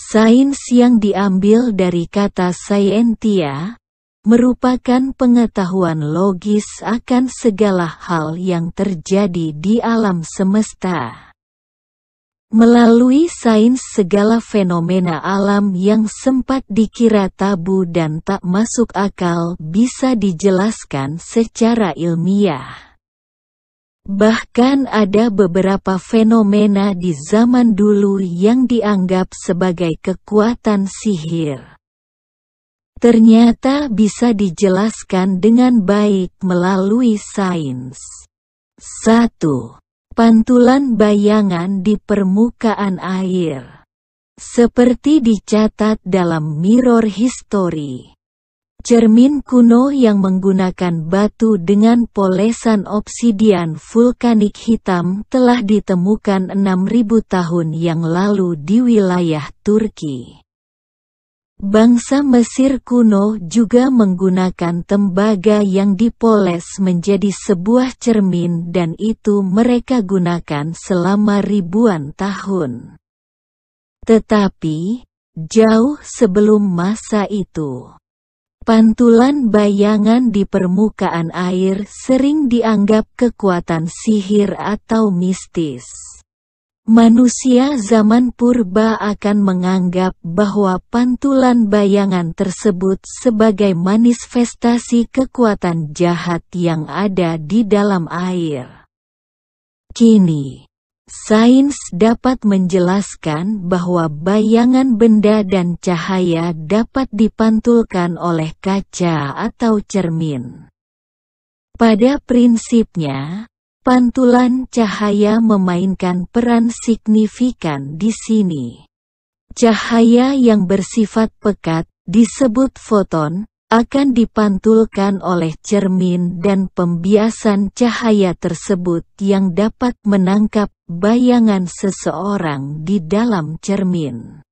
Sains yang diambil dari kata scientia, merupakan pengetahuan logis akan segala hal yang terjadi di alam semesta. Melalui sains segala fenomena alam yang sempat dikira tabu dan tak masuk akal bisa dijelaskan secara ilmiah. Bahkan ada beberapa fenomena di zaman dulu yang dianggap sebagai kekuatan sihir. Ternyata bisa dijelaskan dengan baik melalui sains. 1. Pantulan bayangan di permukaan air. Seperti dicatat dalam Mirror History, Cermin kuno yang menggunakan batu dengan polesan obsidian vulkanik hitam telah ditemukan 6.000 tahun yang lalu di wilayah Turki. Bangsa Mesir kuno juga menggunakan tembaga yang dipoles menjadi sebuah cermin dan itu mereka gunakan selama ribuan tahun. Tetapi, jauh sebelum masa itu, Pantulan bayangan di permukaan air sering dianggap kekuatan sihir atau mistis. Manusia zaman purba akan menganggap bahwa pantulan bayangan tersebut sebagai manifestasi kekuatan jahat yang ada di dalam air. Kini, Sains dapat menjelaskan bahwa bayangan benda dan cahaya dapat dipantulkan oleh kaca atau cermin. Pada prinsipnya, pantulan cahaya memainkan peran signifikan di sini. Cahaya yang bersifat pekat disebut foton, akan dipantulkan oleh cermin dan pembiasan cahaya tersebut yang dapat menangkap bayangan seseorang di dalam cermin.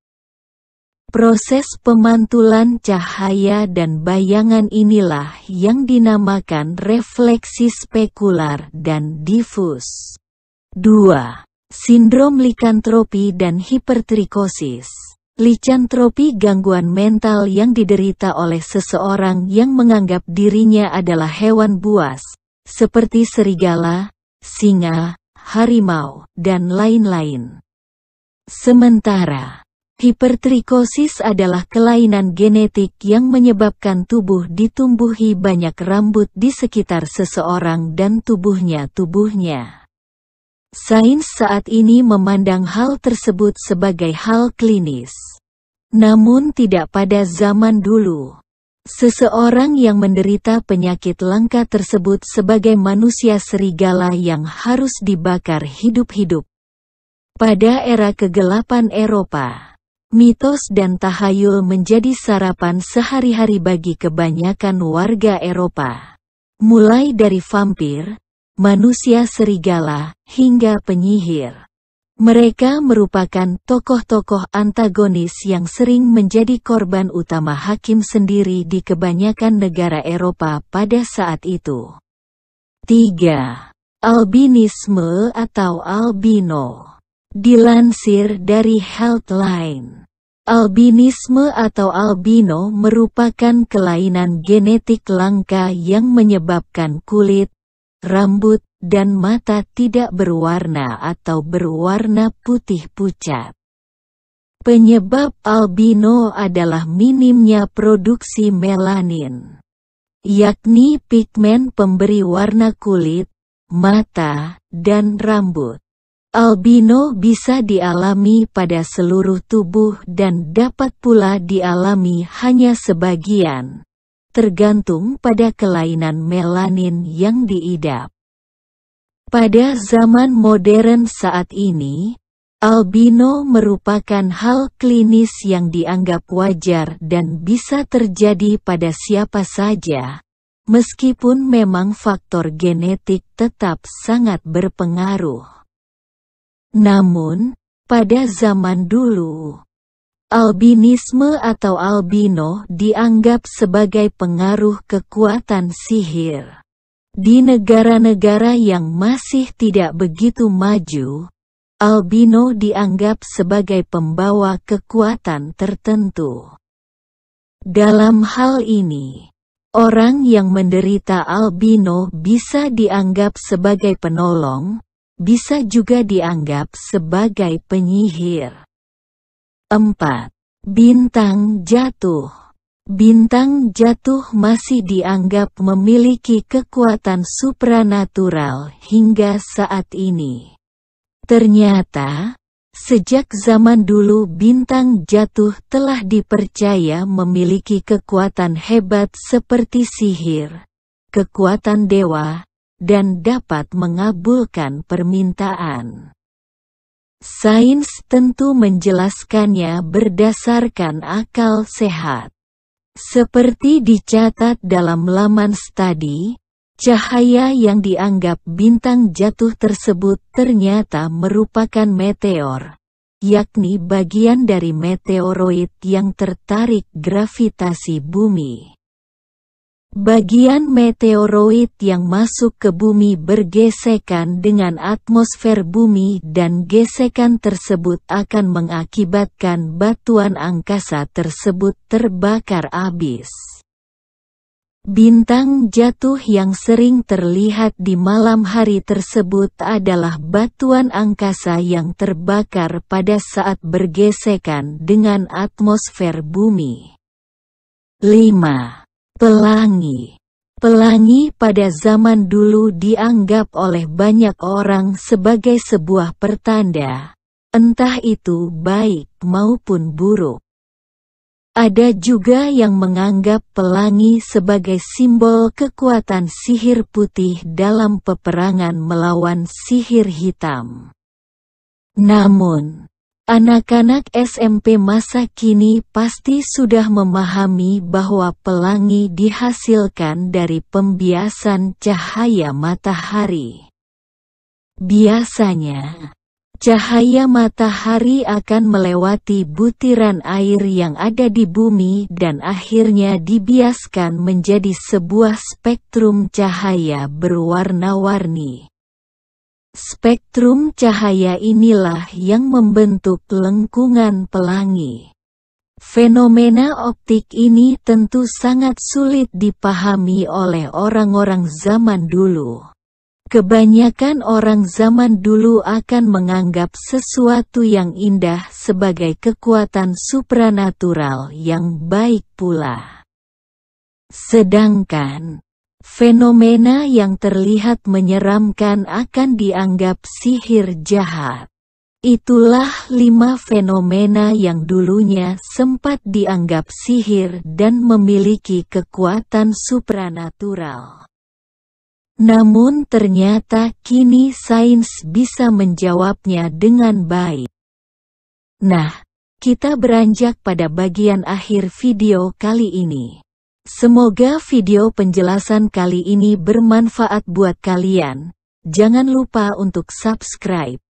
Proses pemantulan cahaya dan bayangan inilah yang dinamakan refleksi spekular dan difus. 2. Sindrom likantropi dan hipertrikosis Licantropi gangguan mental yang diderita oleh seseorang yang menganggap dirinya adalah hewan buas, seperti serigala, singa, harimau, dan lain-lain. Sementara, hipertrikosis adalah kelainan genetik yang menyebabkan tubuh ditumbuhi banyak rambut di sekitar seseorang dan tubuhnya-tubuhnya. Sains saat ini memandang hal tersebut sebagai hal klinis. Namun tidak pada zaman dulu. Seseorang yang menderita penyakit langka tersebut sebagai manusia serigala yang harus dibakar hidup-hidup. Pada era kegelapan Eropa, mitos dan tahayul menjadi sarapan sehari-hari bagi kebanyakan warga Eropa. Mulai dari vampir, manusia serigala, hingga penyihir. Mereka merupakan tokoh-tokoh antagonis yang sering menjadi korban utama hakim sendiri di kebanyakan negara Eropa pada saat itu. 3. Albinisme atau albino Dilansir dari Healthline Albinisme atau albino merupakan kelainan genetik langka yang menyebabkan kulit, rambut, dan mata tidak berwarna atau berwarna putih pucat. Penyebab albino adalah minimnya produksi melanin, yakni pigmen pemberi warna kulit, mata, dan rambut. Albino bisa dialami pada seluruh tubuh dan dapat pula dialami hanya sebagian, tergantung pada kelainan melanin yang diidap. Pada zaman modern saat ini, albino merupakan hal klinis yang dianggap wajar dan bisa terjadi pada siapa saja, meskipun memang faktor genetik tetap sangat berpengaruh. Namun, pada zaman dulu, Albinisme atau albino dianggap sebagai pengaruh kekuatan sihir. Di negara-negara yang masih tidak begitu maju, albino dianggap sebagai pembawa kekuatan tertentu. Dalam hal ini, orang yang menderita albino bisa dianggap sebagai penolong, bisa juga dianggap sebagai penyihir. 4. Bintang jatuh Bintang jatuh masih dianggap memiliki kekuatan supranatural hingga saat ini. Ternyata, sejak zaman dulu bintang jatuh telah dipercaya memiliki kekuatan hebat seperti sihir, kekuatan dewa, dan dapat mengabulkan permintaan. Sains tentu menjelaskannya berdasarkan akal sehat. Seperti dicatat dalam laman studi, cahaya yang dianggap bintang jatuh tersebut ternyata merupakan meteor, yakni bagian dari meteoroid yang tertarik gravitasi bumi. Bagian meteoroid yang masuk ke bumi bergesekan dengan atmosfer bumi dan gesekan tersebut akan mengakibatkan batuan angkasa tersebut terbakar habis. Bintang jatuh yang sering terlihat di malam hari tersebut adalah batuan angkasa yang terbakar pada saat bergesekan dengan atmosfer bumi. 5. Pelangi Pelangi pada zaman dulu dianggap oleh banyak orang sebagai sebuah pertanda, entah itu baik maupun buruk. Ada juga yang menganggap pelangi sebagai simbol kekuatan sihir putih dalam peperangan melawan sihir hitam. Namun, Anak-anak SMP masa kini pasti sudah memahami bahwa pelangi dihasilkan dari pembiasan cahaya matahari. Biasanya, cahaya matahari akan melewati butiran air yang ada di bumi dan akhirnya dibiaskan menjadi sebuah spektrum cahaya berwarna-warni. Spek Spektrum cahaya inilah yang membentuk lengkungan pelangi. Fenomena optik ini tentu sangat sulit dipahami oleh orang-orang zaman dulu. Kebanyakan orang zaman dulu akan menganggap sesuatu yang indah sebagai kekuatan supranatural yang baik pula. Sedangkan, Fenomena yang terlihat menyeramkan akan dianggap sihir jahat. Itulah lima fenomena yang dulunya sempat dianggap sihir dan memiliki kekuatan supranatural. Namun ternyata kini sains bisa menjawabnya dengan baik. Nah, kita beranjak pada bagian akhir video kali ini. Semoga video penjelasan kali ini bermanfaat buat kalian. Jangan lupa untuk subscribe,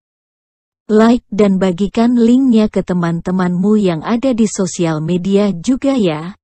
like dan bagikan linknya ke teman-temanmu yang ada di sosial media juga ya.